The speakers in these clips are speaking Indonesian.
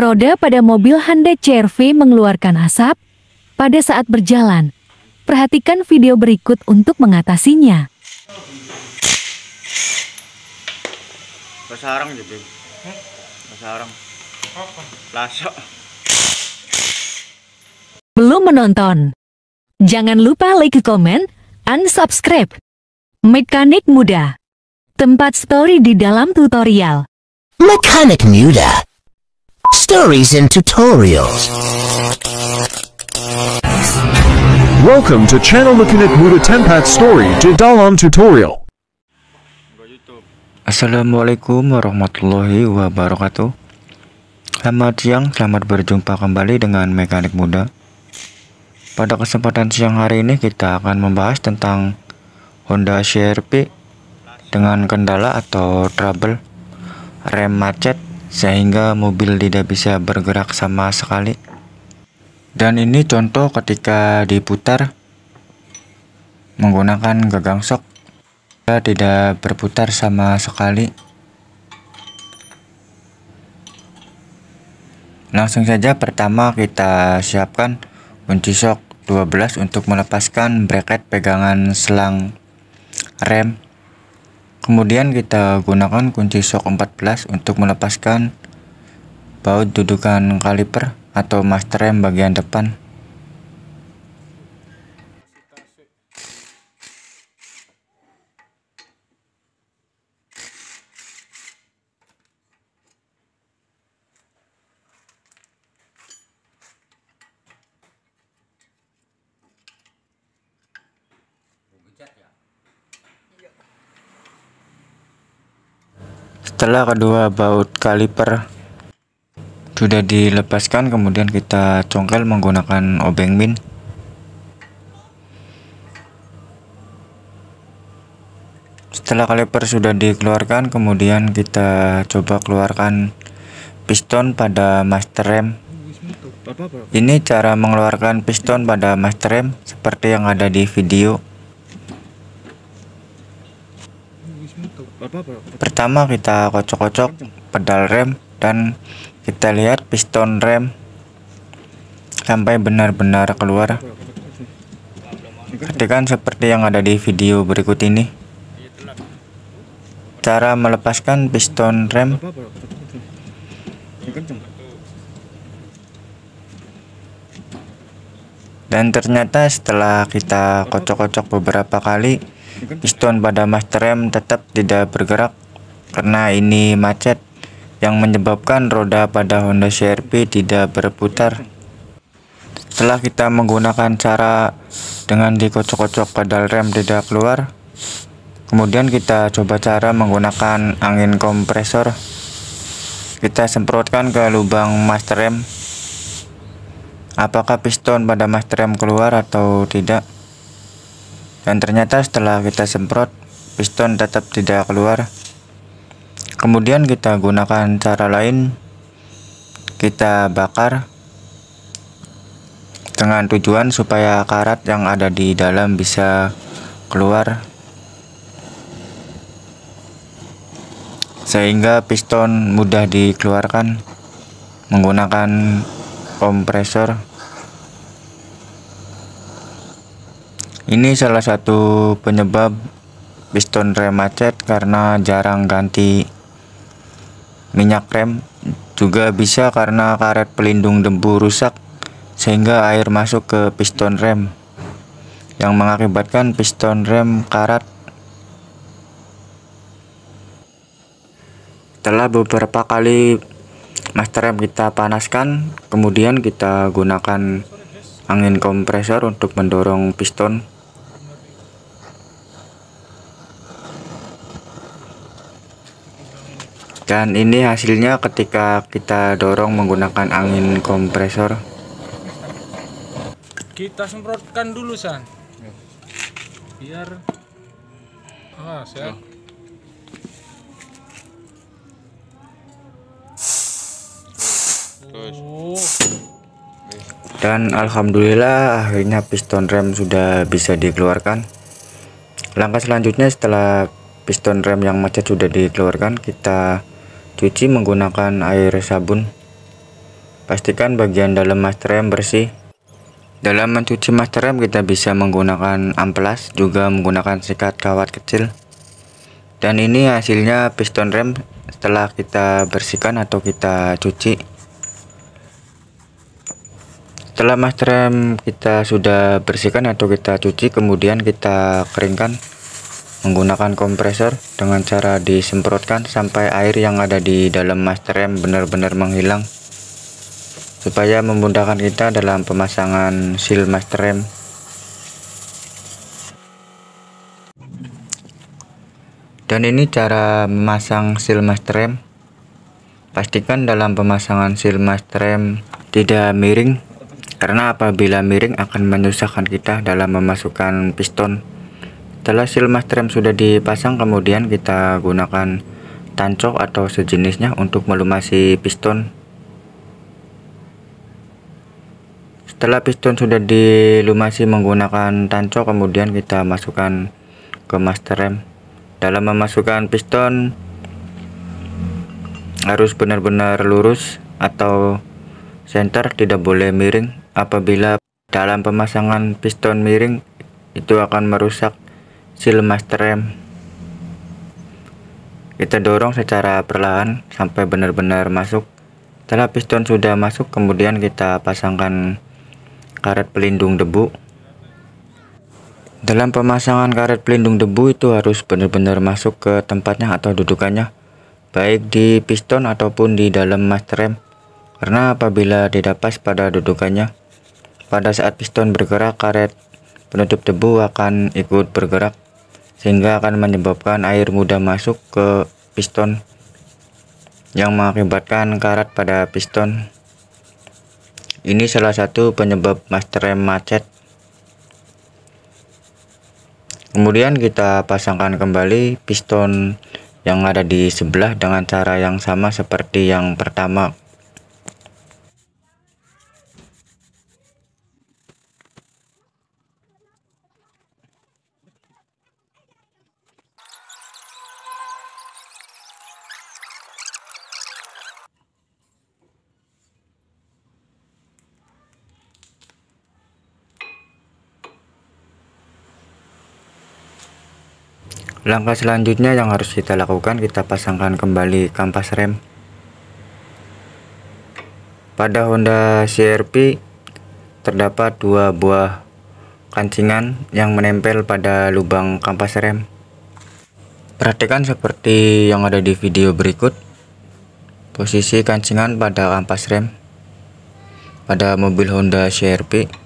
Roda pada mobil Honda CRV mengeluarkan asap pada saat berjalan. Perhatikan video berikut untuk mengatasinya. Pasarang jadi, gitu. Pasarang. Lasok. Belum menonton? Jangan lupa like, comment, unsubscribe. Mekanik muda. Tempat story di dalam tutorial. Mekanik muda stories and tutorials. Welcome to channel looking at Muda Tempat Story to Dalam Tutorial. Assalamualaikum warahmatullahi wabarakatuh. Selamat siang, selamat berjumpa kembali dengan Mekanik Muda. Pada kesempatan siang hari ini kita akan membahas tentang Honda CRP dengan kendala atau trouble rem macet sehingga mobil tidak bisa bergerak sama sekali. Dan ini contoh ketika diputar menggunakan gagang sok tidak berputar sama sekali. Langsung saja pertama kita siapkan kunci sok 12 untuk melepaskan bracket pegangan selang rem Kemudian kita gunakan kunci shock 14 untuk melepaskan baut dudukan kaliper atau master rem bagian depan Setelah kedua baut kaliper sudah dilepaskan, kemudian kita congkel menggunakan obeng min. Setelah kaliper sudah dikeluarkan, kemudian kita coba keluarkan piston pada master rem. Ini cara mengeluarkan piston pada master rem seperti yang ada di video. Pertama kita kocok-kocok pedal rem dan kita lihat piston rem sampai benar-benar keluar. Perhatikan seperti yang ada di video berikut ini. Cara melepaskan piston rem dan ternyata setelah kita kocok-kocok beberapa kali Piston pada master rem tetap tidak bergerak karena ini macet yang menyebabkan roda pada Honda cr tidak berputar. Setelah kita menggunakan cara dengan dikocok-kocok pedal rem tidak keluar, kemudian kita coba cara menggunakan angin kompresor. Kita semprotkan ke lubang master rem. Apakah piston pada master rem keluar atau tidak? dan ternyata setelah kita semprot piston tetap tidak keluar kemudian kita gunakan cara lain kita bakar dengan tujuan supaya karat yang ada di dalam bisa keluar sehingga piston mudah dikeluarkan menggunakan kompresor Ini salah satu penyebab piston rem macet karena jarang ganti minyak rem. Juga bisa karena karet pelindung debu rusak sehingga air masuk ke piston rem yang mengakibatkan piston rem karat. Setelah beberapa kali master rem kita panaskan, kemudian kita gunakan angin kompresor untuk mendorong piston dan ini hasilnya ketika kita dorong menggunakan angin kompresor kita semprotkan dulu san biar ah ya dan alhamdulillah akhirnya piston rem sudah bisa dikeluarkan langkah selanjutnya setelah piston rem yang macet sudah dikeluarkan kita Cuci menggunakan air sabun. Pastikan bagian dalam master rem bersih. Dalam mencuci master rem kita bisa menggunakan amplas, juga menggunakan sikat kawat kecil. Dan ini hasilnya piston rem setelah kita bersihkan atau kita cuci. Setelah master rem kita sudah bersihkan atau kita cuci, kemudian kita keringkan menggunakan kompresor dengan cara disemprotkan sampai air yang ada di dalam master rem benar-benar menghilang supaya memudahkan kita dalam pemasangan seal master rem dan ini cara memasang seal master rem pastikan dalam pemasangan seal master rem tidak miring karena apabila miring akan menyusahkan kita dalam memasukkan piston setelah silmas rem sudah dipasang kemudian kita gunakan tancok atau sejenisnya untuk melumasi piston setelah piston sudah dilumasi menggunakan tancok kemudian kita masukkan ke master rem dalam memasukkan piston harus benar-benar lurus atau center tidak boleh miring apabila dalam pemasangan piston miring itu akan merusak seal master rem kita dorong secara perlahan sampai benar-benar masuk setelah piston sudah masuk kemudian kita pasangkan karet pelindung debu dalam pemasangan karet pelindung debu itu harus benar-benar masuk ke tempatnya atau dudukannya baik di piston ataupun di dalam master rem karena apabila tidak pas pada dudukannya pada saat piston bergerak karet penutup debu akan ikut bergerak sehingga akan menyebabkan air mudah masuk ke piston yang mengakibatkan karat pada piston ini salah satu penyebab master rem macet kemudian kita pasangkan kembali piston yang ada di sebelah dengan cara yang sama seperti yang pertama Langkah selanjutnya yang harus kita lakukan kita pasangkan kembali kampas rem. Pada Honda CRP terdapat dua buah kancingan yang menempel pada lubang kampas rem. Perhatikan seperti yang ada di video berikut. Posisi kancingan pada kampas rem pada mobil Honda CRP.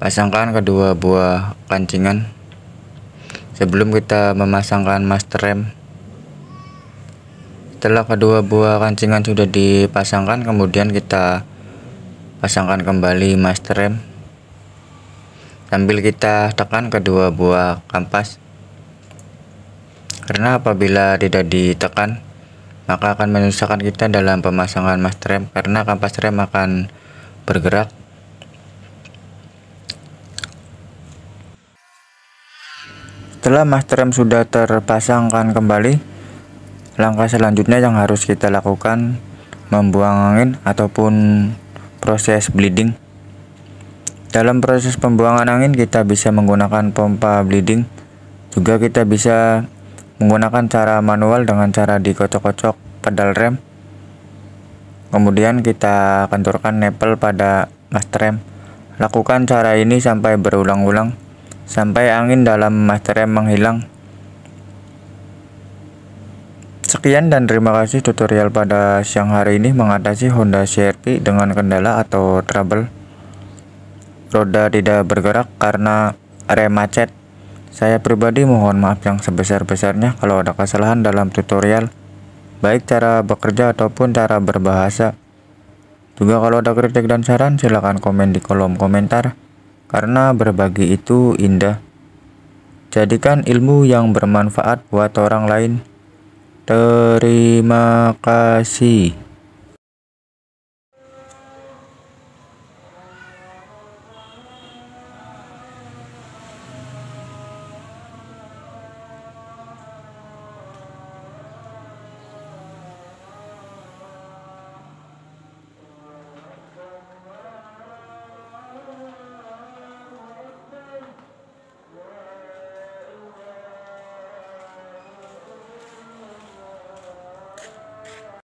Pasangkan kedua buah kancingan. Sebelum kita memasangkan master rem, setelah kedua buah kancingan sudah dipasangkan, kemudian kita pasangkan kembali master rem sambil kita tekan kedua buah kampas. Karena apabila tidak ditekan, maka akan menyusahkan kita dalam pemasangan master rem karena kampas rem akan bergerak Setelah master rem sudah terpasangkan kembali, langkah selanjutnya yang harus kita lakukan membuang angin ataupun proses bleeding. Dalam proses pembuangan angin kita bisa menggunakan pompa bleeding. Juga kita bisa menggunakan cara manual dengan cara dikocok-kocok pedal rem. Kemudian kita kenturkan nepel pada master rem. Lakukan cara ini sampai berulang-ulang sampai angin dalam materi menghilang. Sekian dan terima kasih tutorial pada siang hari ini mengatasi Honda cr dengan kendala atau trouble. Roda tidak bergerak karena rem macet. Saya pribadi mohon maaf yang sebesar-besarnya kalau ada kesalahan dalam tutorial, baik cara bekerja ataupun cara berbahasa. Juga kalau ada kritik dan saran silahkan komen di kolom komentar karena berbagi itu indah. Jadikan ilmu yang bermanfaat buat orang lain. Terima kasih.